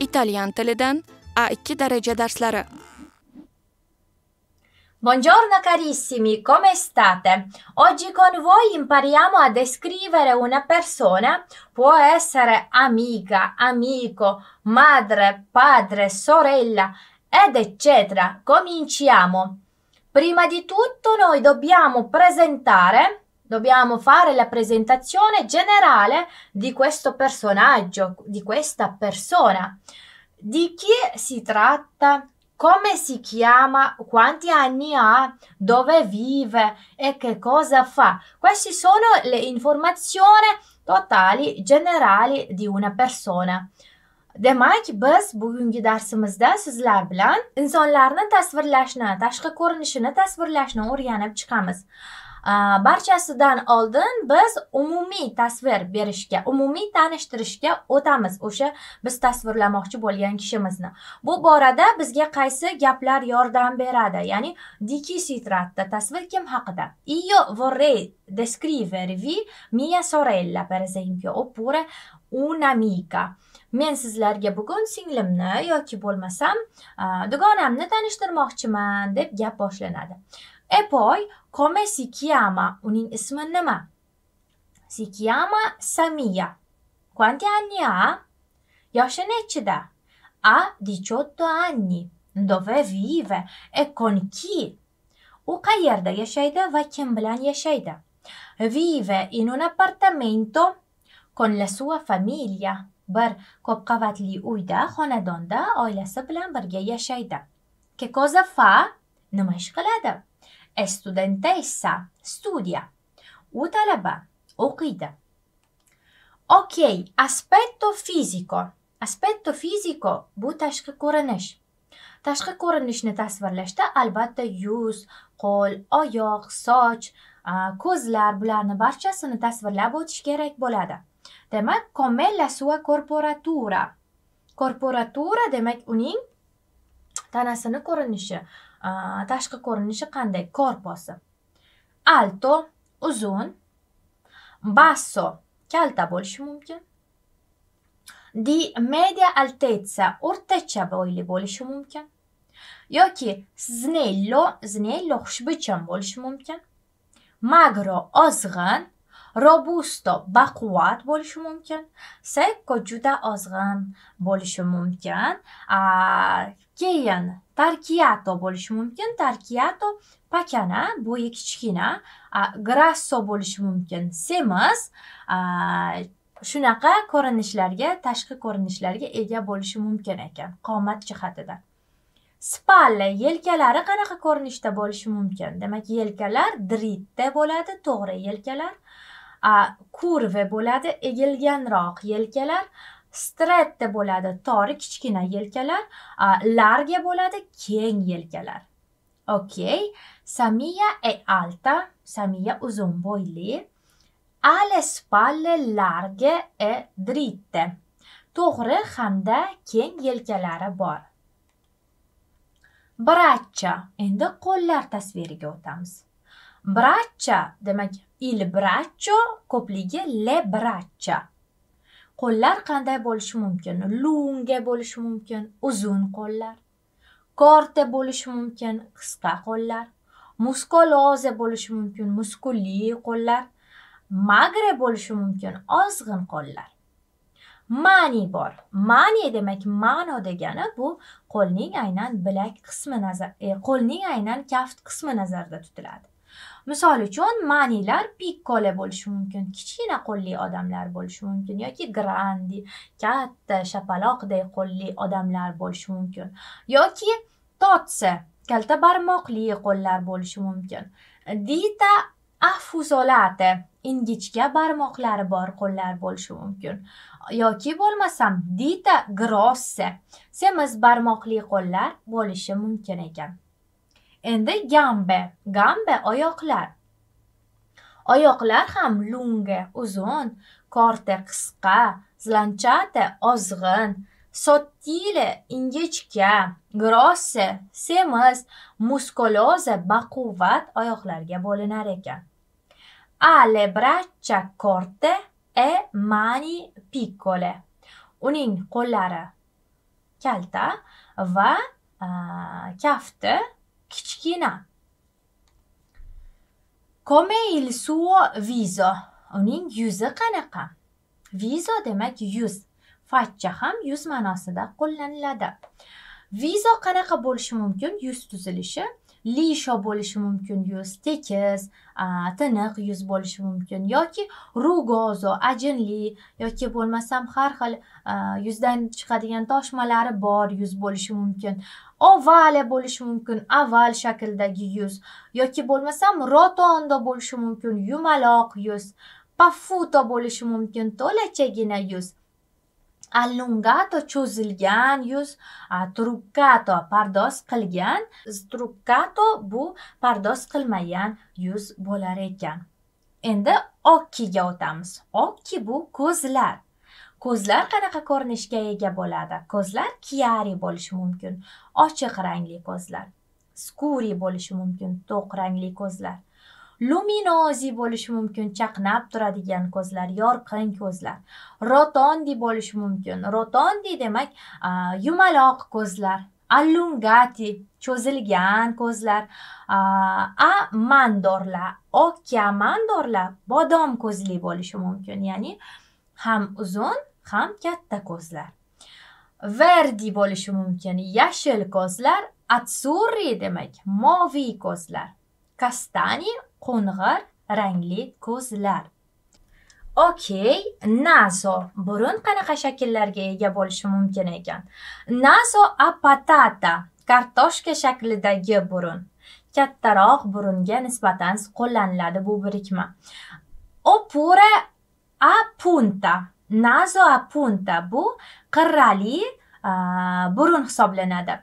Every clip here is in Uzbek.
Italyan tilidan A2 daraja darslari. Buongiorno carissimi, come state? Oggi con voi impariamo a descrivere una persona, può essere amica, amico, madre, padre, sorella ed eccetera. Cominciamo. Prima di tutto noi dobbiamo presentare dobbiamo fare la presentazione generale di questo personaggio, di questa persona, di chi si tratta, come si chiama, quanti anni ha, dove vive e che cosa fa. Queste sono le informazioni totali generali di una persona. demak biz bugungi darsimizda sizlar bilan insonlarni tasvirlashni tashqi ko'rinishini tasvirlashni o'rganib chiqamiz barchasidan oldin biz umumiy tasvir berishga umumiy tanishtirishga o'tamiz o'sha biz tasvirlamoqchi bo'lgan kishimizni bu borada bizga qaysi gaplar yordam beradi ya'ni di chi tasvir kim haqida io vorrei descrivervi mia sorella per esempio oppure un'amica men sizlarga bugun singlimni yoki bo'lmasam dugonamni tanishtirmoqchiman deb gap boshlanadi E poi come si chiama un ism Si chiama Samia. Quanti anni ha? Yoshenechida. Ha 18 anni. Dove vive e con chi? U qayerda yashaydi va kim bilan yashaydi? Vive in un appartamento con la sua famiglia. bir ko'p qavatli uyda xonadonda oilasi bilan birga yashaydi. Che cosa fa? Nima ish qiladi? è studentessa, studia. Utalaba, o'qiydi. Ok, aspetto fisico. Aspetto fisico, bu tashqi ko'rinish. Tashqi ko'rinishni tasvirlashda albatta yuz, qo'l, oyoq, soch, ko'zlar bularni barchasini tasvirlab o'tish kerak bo'ladi. Demak, come la sua corporatura. Corporatura demak uning tanasini ko'rinishi tashqi ko'rinishi qanday korposi alto uzun basso kalta bo'lishi mumkin di media altezza o'rtacha bo'yli bo'lishi mumkin yoki znello znello xushbichim bo'lishi mumkin magro ozg'in robusto baquvvat bo'lishi mumkin sekko juda ozg'in bo'lishi mumkin keyin tarkiato bo'lishi mumkin tarkiato pakana bo'yi kichkina grasso bo'lishi mumkin semiz shunaqa ko'rinishlarga tashqi ko'rinishlarga ega bo'lishi mumkin ekan qomat jihatidan spalla yelkalari qanaqa ko'rinishda bo'lishi mumkin demak yelkalar dritte bo'ladi to'g'ri yelkalar a, kurve bo'ladi egilganroq yelkalar stretta bo'ladi tori kichkina yelkalar a, larga bo'ladi keng yelkalar okey samiya e alta samiya uzun bo'yli ha le spalle larghe e dritte to'g'ri hamda keng yelkalari bor braccia endi qo'llar tasviriga o'tamiz braccia demak il braccio ko'pligi le braccia qo'llar qanday bo'lishi mumkin lunga bo'lishi mumkin uzun qo'llar korte bo'lishi mumkin qisqa qo'llar muskoloze bo'lishi mumkin muskulli qo'llar magre bo'lishi mumkin ozg'in qo'llar mani bor mani demak mano degani bu qo'lning aynan bilak qismi nazar e, qo'lning aynan kaft qismi nazarda tutiladi misol uchun manilar pikkole bo'lishi mumkin kichkina qo'lli odamlar bo'lishi mumkin yoki grandi katta shapaloqday qo'lli odamlar bo'lishi mumkin yoki totsa kalta barmoqli qo'llar bo'lishi mumkin dita afuzolate ingichka barmoqlari bor qo'llar bo'lishi mumkin yoki bo'lmasam dita grosse semiz barmoqli qo'llar bo'lishi mumkin ekan endi gambe gambe oyoqlar oyoqlar ham lunga uzun korte qisqa zlanchate ozg'in sottile ingichka grosse semiz muskuloza baquvvat oyoqlarga bo'linar ekan alle braccia corte e mani piccole uning qo'llari kalta va kafti kichkina come il suo viso uning yuzi qanaqa viso demak yuz Faccia ham yuz ma'nosida qo'llaniladi vizo qanaqa bo'lishi mumkin yuz tuzilishi lisho bo'lishi mumkin yuz tekis tiniq yuz bo'lishi mumkin yoki rugozo ajinli yoki bo'lmasam har xil yuzdan chiqadigan toshmalari bor yuz bo'lishi mumkin ovale bo'lishi mumkin aval shakldagi yuz yoki bo'lmasam rotondo bo'lishi mumkin yumaloq yuz pafuto bo'lishi mumkin to'lachagina yuz allungato cho'zilgan yuz truccato, pardoz qilgan trukkato bu pardoz qilmagan yuz bo'lar ekan endi okkiga o'tamiz okki bu ko'zlar ko'zlar qanaqa ko'rinishga ega bo'ladi ko'zlar kiari bo'lishi mumkin ochiq rangli ko'zlar skuri bo'lishi mumkin to'q rangli ko'zlar luminozi bo'lishi mumkin chaqnab turadigan ko'zlar yorqin ko'zlar rotondi bo'lishi mumkin rotondi demak yumaloq ko'zlar allungati cho'zilgan ko'zlar a mandorlar okka mandorlar bodom ko'zli bo'lishi mumkin ya'ni ham uzun ham katta ko'zlar verdi bo'lishi mumkin yashil ko'zlar atsuri demak moviy ko'zlar kastani qo'ng'ir rangli ko'zlar okey naso burun qanaqa shakllarga ega bo'lishi mumkin ekan a apatata kartoshka shaklidagi burun kattaroq burunga nisbatan qo'llaniladi bu birikma punta. apunta nazo apunta bu qirrali burun hisoblanadi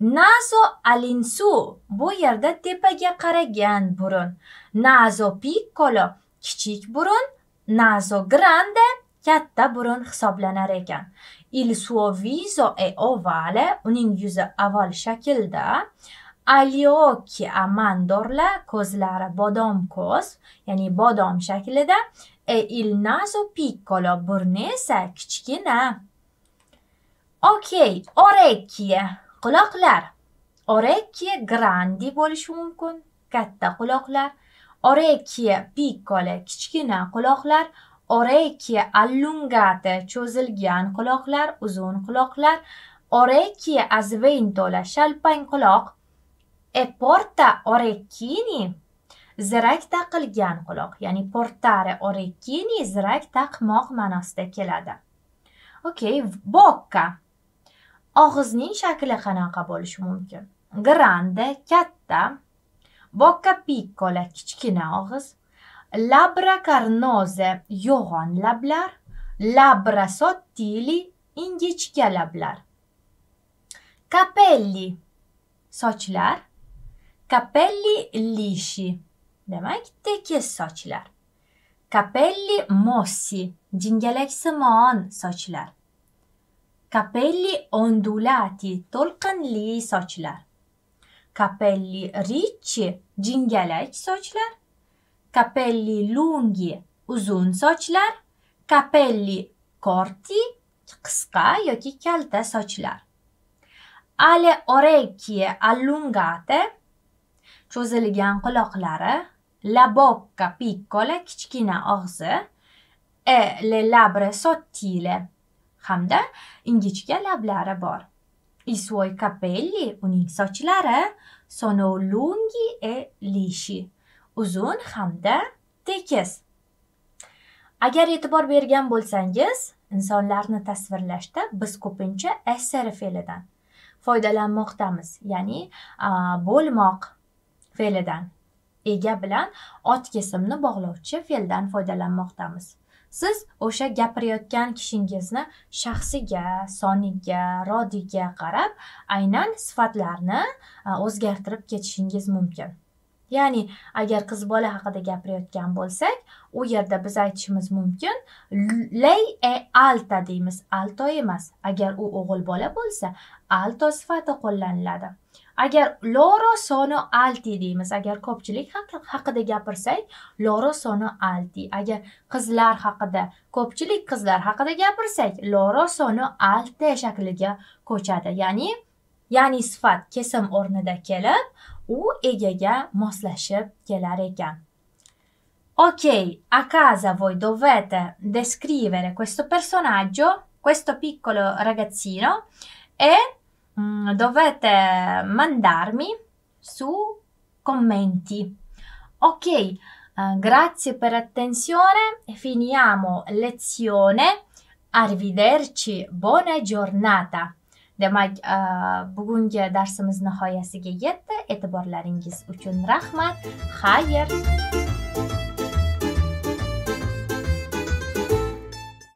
nazo alinsu bu yerda tepaga qaragan burun nazo piccolo kichik burun nazo grande katta burun hisoblanar ekan il suo viso è ovale uning yuzi oval shaklda a mandorla, ko'zlari bodom ko'z ya'ni bodom shaklida e il naso piccolo burni esa kichkina Okay, orecchie quloqlar orecchie grandi bo'lishi mumkin katta quloqlar orecchie piccole kichkina quloqlar orecchie allungate cho'zilgan quloqlar uzun quloqlar orecchie a sventola quloq e porta orecchini zirak taqilgan quloq ya'ni portare orecchini zirak taqmoq ma'nosida keladi okey bocca og'izning shakli qanaqa bo'lishi mumkin grande katta bocca piccola kichkina og'iz labra carnose yo'g'on lablar labra sottili ingichka lablar capelli sochlar capelli lishi demak tekis sochlar capelli mossi jingalaksimon sochlar Capelli ondulati to'lqinli sochlar. Capelli ricci jingalak sochlar. Capelli lunghi uzun sochlar. Capelli corti qisqa yoki kalta sochlar. Alle orecchie allungate cho'zilgan quloqlari, la bocca piccola kichkina og'zi, e le labbra sottile hamda ingichka lablari bor i suoi capelli uning sochlari sono lunghi e lisci uzun hamda tekis agar e'tibor bergan bo'lsangiz insonlarni tasvirlashda biz ko'pincha essere fe'lidan foydalanmoqdamiz ya'ni bo'lmoq fe'lidan ega bilan ot kesimni bog'lovchi fe'ldan foydalanmoqdamiz siz o'sha gapirayotgan kishingizni shaxsiga soniga rodiga qarab aynan sifatlarni o'zgartirib ketishingiz mumkin ya'ni agar qiz bola haqida gapirayotgan bo'lsak u yerda biz aytishimiz mumkin ley e alta deymiz alto emas agar u o'g'il bola bo'lsa alto sifati qo'llaniladi agar loro soni alti deymiz agar ko'pchilik haqida gapirsak loro soni alti agar qizlar haqida ko'pchilik qizlar haqida gapirsak loro soni alte shakliga ko'chadi ya'ni ya'ni sifat kesim o'rnida kelib u egaga moslashib kelar ekan Ok, a casa voi dovete descrivere questo personaggio, questo piccolo ragazzino e Mm, dovete mandarmi su commenti. Ok, eh, grazie per l'attenzione, finiamo lezione. Arrivederci, buona giornata. demak eh, bugungi darsimiz nihoyasiga yetdi e'tiborlaringiz uchun rahmat xayr